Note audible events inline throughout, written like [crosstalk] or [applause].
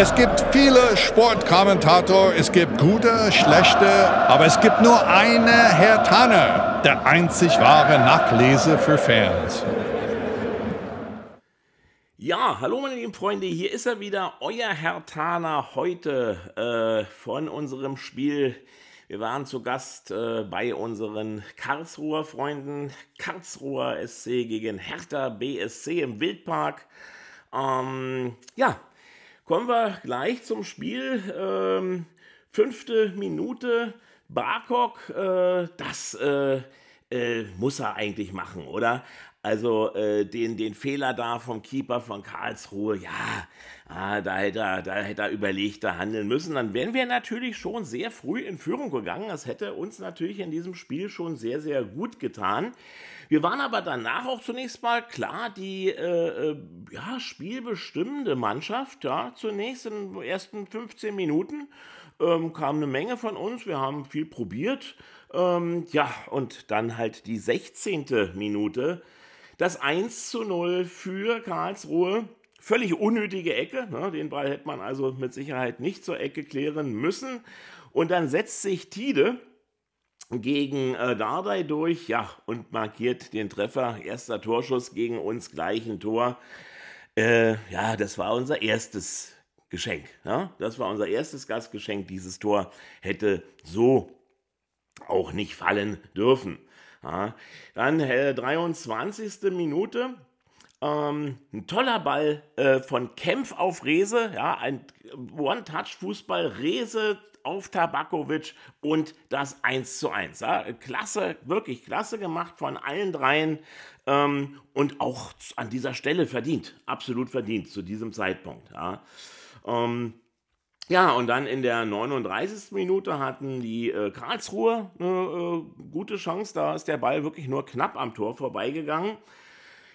Es gibt viele Sportkommentatoren, es gibt gute, schlechte, aber es gibt nur eine Herr Tanner, der einzig wahre Nachlese für Fans. Ja, hallo meine lieben Freunde, hier ist er wieder, euer Herr Thaler heute äh, von unserem Spiel. Wir waren zu Gast äh, bei unseren Karlsruher Freunden, Karlsruher SC gegen Hertha BSC im Wildpark. Ähm, ja, Kommen wir gleich zum Spiel. Ähm, fünfte Minute. Barkok, äh, das äh, äh, muss er eigentlich machen, oder? Also äh, den, den Fehler da vom Keeper von Karlsruhe, ja, ah, da, hätte er, da hätte er überlegter handeln müssen. Dann wären wir natürlich schon sehr früh in Führung gegangen. Das hätte uns natürlich in diesem Spiel schon sehr, sehr gut getan. Wir waren aber danach auch zunächst mal klar die äh, äh ja, spielbestimmende Mannschaft. Ja, zunächst in den ersten 15 Minuten ähm, kam eine Menge von uns. Wir haben viel probiert. Ähm, ja, und dann halt die 16. Minute. Das 1 zu 0 für Karlsruhe. Völlig unnötige Ecke. Ne? Den Ball hätte man also mit Sicherheit nicht zur Ecke klären müssen. Und dann setzt sich Tide gegen äh, Dardai durch, ja, und markiert den Treffer. Erster Torschuss gegen uns, gleichen Tor. Äh, ja, das war unser erstes Geschenk. Ja? Das war unser erstes Gastgeschenk. Dieses Tor hätte so auch nicht fallen dürfen. Ja. Dann äh, 23. Minute. Ähm, ein toller Ball äh, von Kempf auf Rese, ja, ein One-Touch-Fußball, Rese auf Tabakovic und das 1 zu 1. Ja. Klasse, wirklich klasse gemacht von allen dreien ähm, und auch an dieser Stelle verdient, absolut verdient zu diesem Zeitpunkt. Ja. Ähm, ja, und dann in der 39. Minute hatten die äh, Karlsruhe eine äh, gute Chance. Da ist der Ball wirklich nur knapp am Tor vorbeigegangen.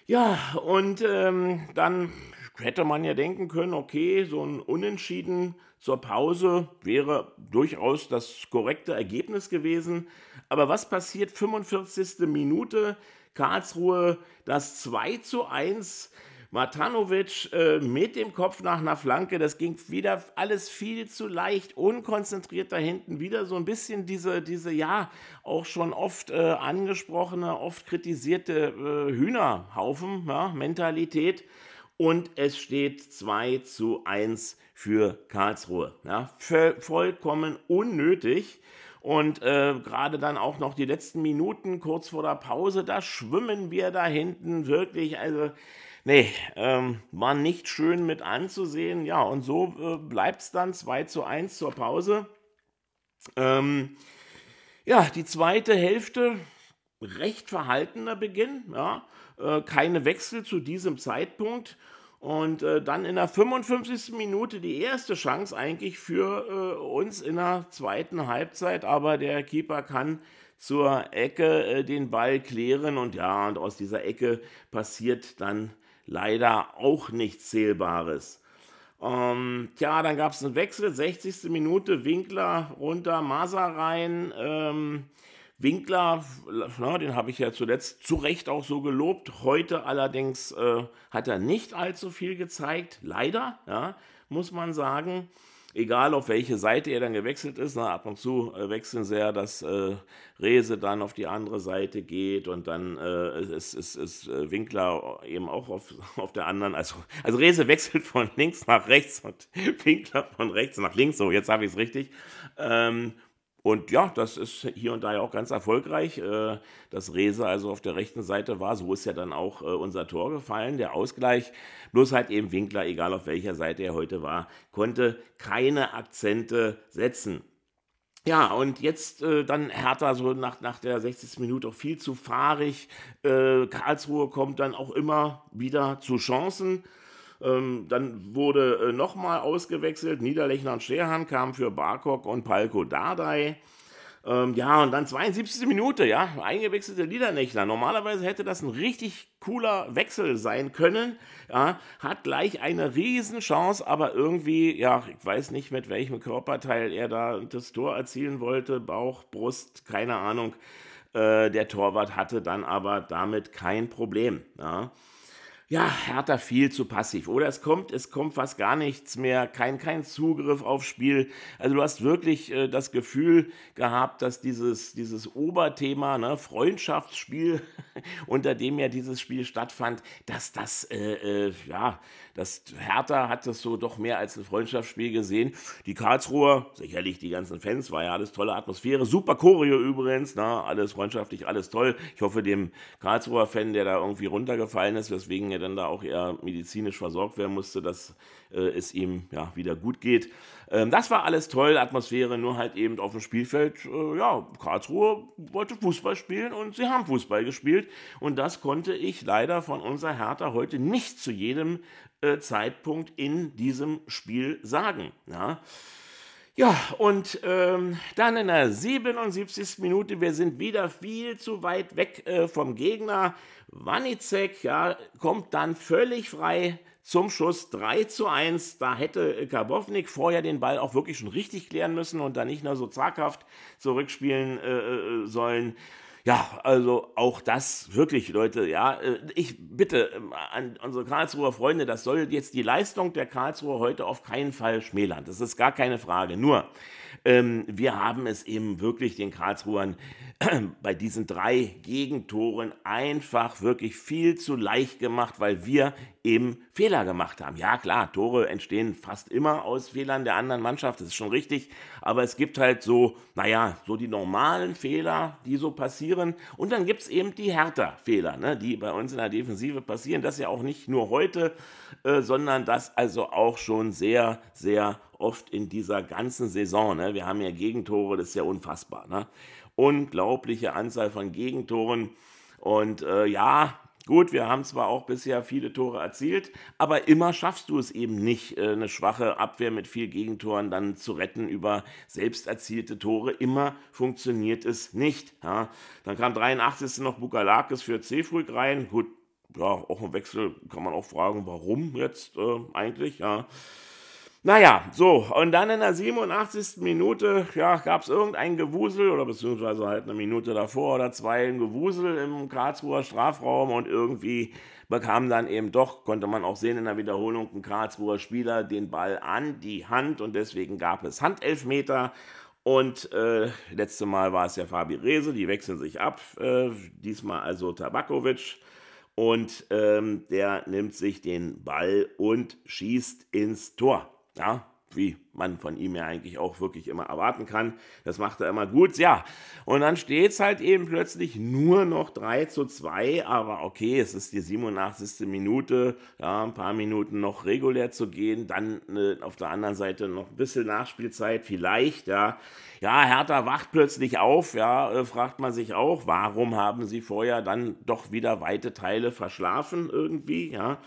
Ja, und ähm, dann hätte man ja denken können, okay, so ein Unentschieden zur Pause wäre durchaus das korrekte Ergebnis gewesen. Aber was passiert? 45. Minute, Karlsruhe, das 2 zu 1 Matanovic äh, mit dem Kopf nach einer Flanke, das ging wieder alles viel zu leicht, unkonzentriert da hinten, wieder so ein bisschen diese, diese ja, auch schon oft äh, angesprochene, oft kritisierte äh, Hühnerhaufen, ja, Mentalität. Und es steht 2 zu 1 für Karlsruhe. Ja, vollkommen unnötig. Und äh, gerade dann auch noch die letzten Minuten kurz vor der Pause, da schwimmen wir da hinten wirklich. Also Nee, ähm, war nicht schön mit anzusehen. Ja, und so äh, bleibt es dann 2 zu 1 zur Pause. Ähm, ja, die zweite Hälfte, recht verhaltener Beginn. Ja, äh, keine Wechsel zu diesem Zeitpunkt. Und äh, dann in der 55. Minute die erste Chance eigentlich für äh, uns in der zweiten Halbzeit, aber der Keeper kann zur Ecke äh, den Ball klären und ja, und aus dieser Ecke passiert dann leider auch nichts Zählbares. Ähm, tja, dann gab es einen Wechsel, 60. Minute, Winkler runter, Maser rein. Ähm, Winkler, na, den habe ich ja zuletzt zu Recht auch so gelobt. Heute allerdings äh, hat er nicht allzu viel gezeigt, leider, ja, muss man sagen egal auf welche Seite er dann gewechselt ist. Na, ne, ab und zu äh, wechseln sie ja, dass äh, Rese dann auf die andere Seite geht und dann äh, ist, ist, ist Winkler eben auch auf, [laughs] auf der anderen. Also, also Rese wechselt von links nach rechts und [laughs] Winkler von rechts nach links. So, jetzt habe ich es richtig. Ähm, und ja, das ist hier und da ja auch ganz erfolgreich, äh, dass Rese also auf der rechten Seite war. So ist ja dann auch äh, unser Tor gefallen, der Ausgleich. Bloß halt eben Winkler, egal auf welcher Seite er heute war, konnte keine Akzente setzen. Ja, und jetzt äh, dann Hertha so nach, nach der 60. Minute auch viel zu fahrig. Äh, Karlsruhe kommt dann auch immer wieder zu Chancen. Ähm, dann wurde äh, nochmal ausgewechselt. Niederlechner und Sterhan kamen für Barkok und Palko Dardai. Ähm, ja, und dann 72. Minute, ja, eingewechselte Niederlechner. Normalerweise hätte das ein richtig cooler Wechsel sein können. Ja, hat gleich eine Riesenchance, aber irgendwie, ja, ich weiß nicht, mit welchem Körperteil er da das Tor erzielen wollte. Bauch, Brust, keine Ahnung. Äh, der Torwart hatte dann aber damit kein Problem. Ja ja, Hertha viel zu passiv. Oder es kommt, es kommt fast gar nichts mehr, kein, kein Zugriff aufs Spiel. Also du hast wirklich äh, das Gefühl gehabt, dass dieses, dieses Oberthema, ne, Freundschaftsspiel, [laughs] [laughs] unter dem ja dieses Spiel stattfand, dass das, äh, äh, ja, das Hertha hat das so doch mehr als ein Freundschaftsspiel gesehen. Die Karlsruher, sicherlich die ganzen Fans, war ja alles tolle Atmosphäre, super Choreo übrigens, na, ne? alles freundschaftlich, alles toll. Ich hoffe, dem Karlsruher Fan, der da irgendwie runtergefallen ist, weswegen er dann da auch eher medizinisch versorgt werden musste, dass äh, es ihm ja, wieder gut geht. Ähm, das war alles toll, Atmosphäre, nur halt eben auf dem Spielfeld. Äh, ja, Karlsruhe wollte Fußball spielen und sie haben Fußball gespielt. Und das konnte ich leider von unserer Hertha heute nicht zu jedem äh, Zeitpunkt in diesem Spiel sagen. Ja. Ja, und ähm, dann in der 77. Minute, wir sind wieder viel zu weit weg äh, vom Gegner. Wanicek ja, kommt dann völlig frei zum Schuss 3 zu 1. Da hätte Karbovnik vorher den Ball auch wirklich schon richtig klären müssen und dann nicht nur so zaghaft zurückspielen äh, äh sollen. Ja, also auch das wirklich, Leute, ja, äh, ich bitte ähm, an unsere Karlsruher Freunde, das soll jetzt die Leistung der Karlsruher heute auf keinen Fall schmälern. Das ist gar keine Frage. Nur, ähm, wir haben es eben wirklich den Karlsruhern äh, [clears throat] bei diesen drei Gegentoren einfach wirklich viel zu leicht gemacht, weil wir eben Fehler gemacht haben. Ja klar, Tore entstehen fast immer aus Fehlern der anderen Mannschaft, das ist schon richtig, aber es gibt halt so, naja, so die normalen Fehler, die so passieren und dann gibt es eben die Hertha-Fehler, ne, die bei uns in der Defensive passieren, das ja auch nicht nur heute, äh, sondern das also auch schon sehr, sehr oft in dieser ganzen Saison. Ne? Wir haben ja Gegentore, das ist ja unfassbar. Ne? Unglaubliche Anzahl von Gegentoren. Und äh, ja, Gut, wir haben zwar auch bisher viele Tore erzielt, aber immer schaffst du es eben nicht, äh, eine schwache Abwehr mit vier Gegentoren dann zu retten über selbst erzielte Tore. Immer funktioniert es nicht. Ja. Dann kam 83. noch Bukalakis für Zefrüg rein. Gut, ja, auch ein Wechsel kann man auch fragen, warum jetzt äh, eigentlich. Ja. Naja, so, und dann in der 87. Minute ja, gab es irgendein Gewusel oder beziehungsweise halt eine Minute davor oder zwei ein Gewusel im Karlsruher Strafraum und irgendwie bekam dann eben doch, konnte man auch sehen in der Wiederholung, ein Karlsruher Spieler den Ball an die Hand und deswegen gab es Handelfmeter. Und äh, letzte Mal war es ja Fabi Rese, die wechseln sich ab, äh, diesmal also Tabakovic und ähm, der nimmt sich den Ball und schießt ins Tor. Ja, wie man von ihm ja eigentlich auch wirklich immer erwarten kann. Das macht er immer gut, ja. Und dann steht es halt eben plötzlich nur noch 3 zu 2, aber okay, es ist die 87. Minute, ja, ein paar Minuten noch regulär zu gehen, dann äh, auf der anderen Seite noch ein bisschen Nachspielzeit, vielleicht, ja. Ja, Hertha wacht plötzlich auf, ja, äh, fragt man sich auch, warum haben sie vorher dann doch wieder weite Teile verschlafen irgendwie, ja.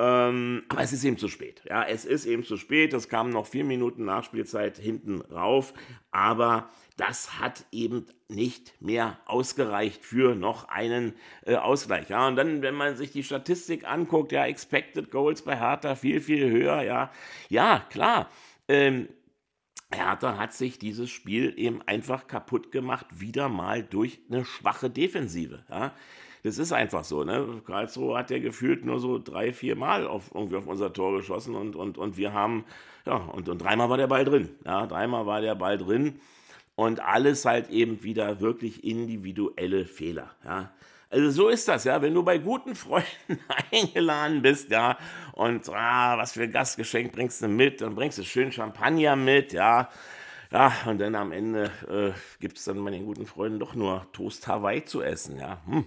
Ähm, aber es ist eben zu spät. Ja, es ist eben zu spät. Es kamen noch vier Minuten Nachspielzeit hinten rauf. Aber das hat eben nicht mehr ausgereicht für noch einen äh, Ausgleich. Ja, und dann, wenn man sich die Statistik anguckt, ja, Expected Goals bei Hertha viel, viel höher. Ja, ja klar. Ähm, Hertha hat sich dieses Spiel eben einfach kaputt gemacht, wieder mal durch eine schwache Defensive. Ja. Das ist einfach so. Ne? Karlsruhe hat ja gefühlt nur so drei, vier Mal auf, irgendwie auf unser Tor geschossen und, und, und wir haben, ja, und, und dreimal war der Ball drin. Ja, dreimal war der Ball drin und alles halt eben wieder wirklich individuelle Fehler. Ja. Also so ist das, ja. Wenn du bei guten Freunden [laughs] eingeladen bist, ja, und ah, was für ein Gastgeschenk bringst du mit, dann bringst du schön Champagner mit, ja. Ja, und dann am Ende äh, gibt es dann meinen guten Freunden doch nur Toast Hawaii zu essen. Ja, hm.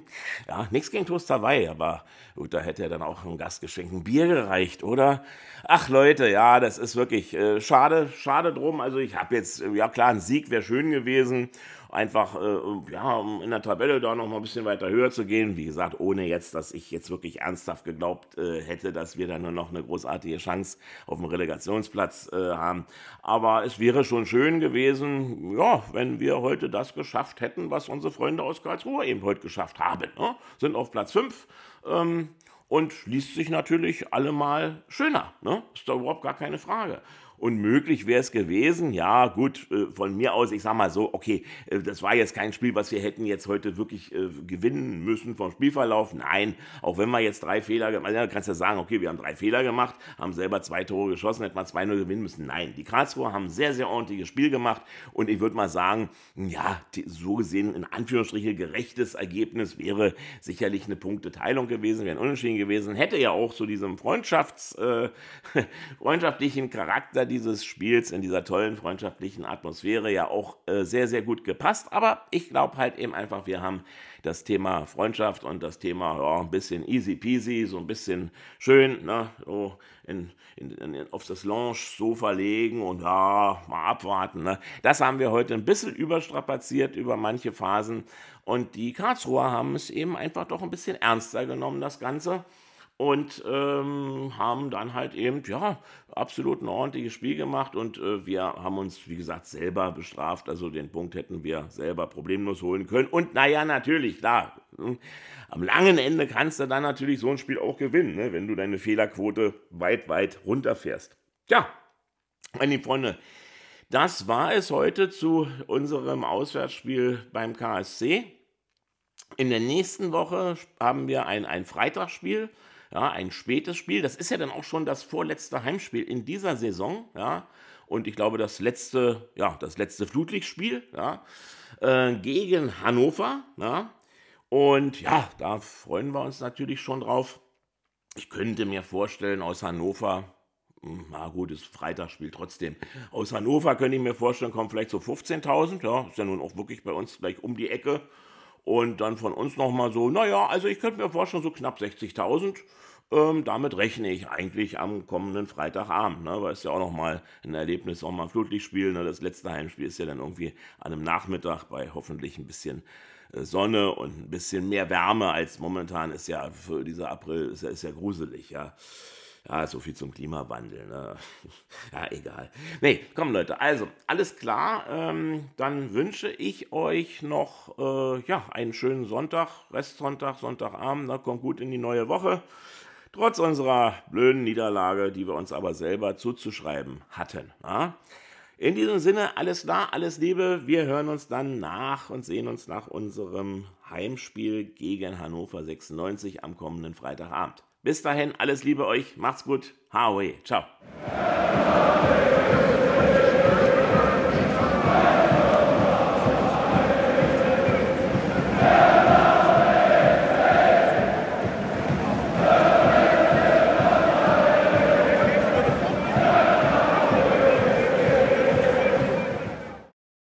ja nichts gegen Toast Hawaii, aber gut, da hätte ja dann auch ein Gastgeschenk ein Bier gereicht, oder? Ach Leute, ja, das ist wirklich äh, schade, schade drum. Also ich habe jetzt, ja klar, ein Sieg wäre schön gewesen einfach äh, ja, um in der Tabelle da noch mal ein bisschen weiter höher zu gehen. Wie gesagt, ohne jetzt, dass ich jetzt wirklich ernsthaft geglaubt äh, hätte, dass wir da nur noch eine großartige Chance auf dem Relegationsplatz äh, haben. Aber es wäre schon schön gewesen, ja, wenn wir heute das geschafft hätten, was unsere Freunde aus Karlsruhe eben heute geschafft haben. Ne? Sind auf Platz 5. Ähm, und liest sich natürlich allemal schöner. Ne? Ist da überhaupt gar keine Frage und möglich wäre es gewesen. Ja, gut, äh, von mir aus, ich sag mal so, okay, äh, das war jetzt kein Spiel, was wir hätten jetzt heute wirklich äh, gewinnen müssen vom Spielverlauf. Nein, auch wenn wir jetzt drei Fehler gemacht also, haben, kannst du ja sagen, okay, wir haben drei Fehler gemacht, haben selber zwei Tore geschossen, hätten wir 2-0 gewinnen müssen. Nein, die Karlsruher haben ein sehr, sehr ordentliches Spiel gemacht und ich würde mal sagen, ja, so gesehen, in Anführungsstrichen, gerechtes Ergebnis wäre sicherlich eine Punkteteilung gewesen, wäre ein Unentschieden gewesen, hätte ja auch zu diesem Freundschafts, äh, [laughs] freundschaftlichen Charakter, dieses Spiels in dieser tollen freundschaftlichen Atmosphäre ja auch äh, sehr, sehr gut gepasst. Aber ich glaube halt eben einfach, wir haben das Thema Freundschaft und das Thema ja, ein bisschen easy peasy, so ein bisschen schön, ne, so in, in, in, auf das lounge so verlegen und ja, mal abwarten. Ne. Das haben wir heute ein bisschen überstrapaziert über manche Phasen. Und die Karlsruher haben es eben einfach doch ein bisschen ernster genommen, das Ganze und ähm, haben dann halt eben, ja, absolut ein ordentliches Spiel gemacht und äh, wir haben uns, wie gesagt, selber bestraft. Also den Punkt hätten wir selber problemlos holen können. Und naja, natürlich, klar, hm. am langen Ende kannst du dann natürlich so ein Spiel auch gewinnen, ne, wenn du deine Fehlerquote weit, weit runterfährst. Tja, meine Freunde, das war es heute zu unserem Auswärtsspiel beim KSC. In der nächsten Woche haben wir ein, ein Freitagsspiel. Ja, ein spätes Spiel, das ist ja dann auch schon das vorletzte Heimspiel in dieser Saison. Ja, und ich glaube, das letzte, ja, das letzte Flutlichtspiel ja, äh, gegen Hannover. Ja, und ja, da freuen wir uns natürlich schon drauf. Ich könnte mir vorstellen, aus Hannover, hm, na gut, ist Freitagsspiel trotzdem. Aus Hannover könnte ich mir vorstellen, kommen vielleicht so 15.000. Ja, ist ja nun auch wirklich bei uns gleich um die Ecke. Und dann von uns nochmal so, naja, also ich könnte mir vorstellen, so knapp 60.000. Ähm, damit rechne ich eigentlich am kommenden Freitagabend, ne? weil es ja auch nochmal ein Erlebnis, auch mal ein Flutlichtspiel. Ne? Das letzte Heimspiel ist ja dann irgendwie an einem Nachmittag bei hoffentlich ein bisschen äh, Sonne und ein bisschen mehr Wärme als momentan ist ja für dieser April, ist ja, ist ja gruselig, ja. Ja, so viel zum Klimawandel. Ne? [laughs] Ja, egal. Nee, komm Leute, also alles klar. Ähm, dann wünsche ich euch noch äh, ja, einen schönen Sonntag, Restsonntag, Sonntagabend. Ne? Kommt gut in die neue Woche. Trotz unserer blöden Niederlage, die wir uns aber selber zuzuschreiben hatten. Ja? Ne? In diesem Sinne, alles klar, alles Liebe. Wir hören uns dann nach und sehen uns nach unserem Heimspiel gegen Hannover 96 am kommenden Freitagabend. Bis dahin, alles Liebe euch, macht's gut, Haui, ciao.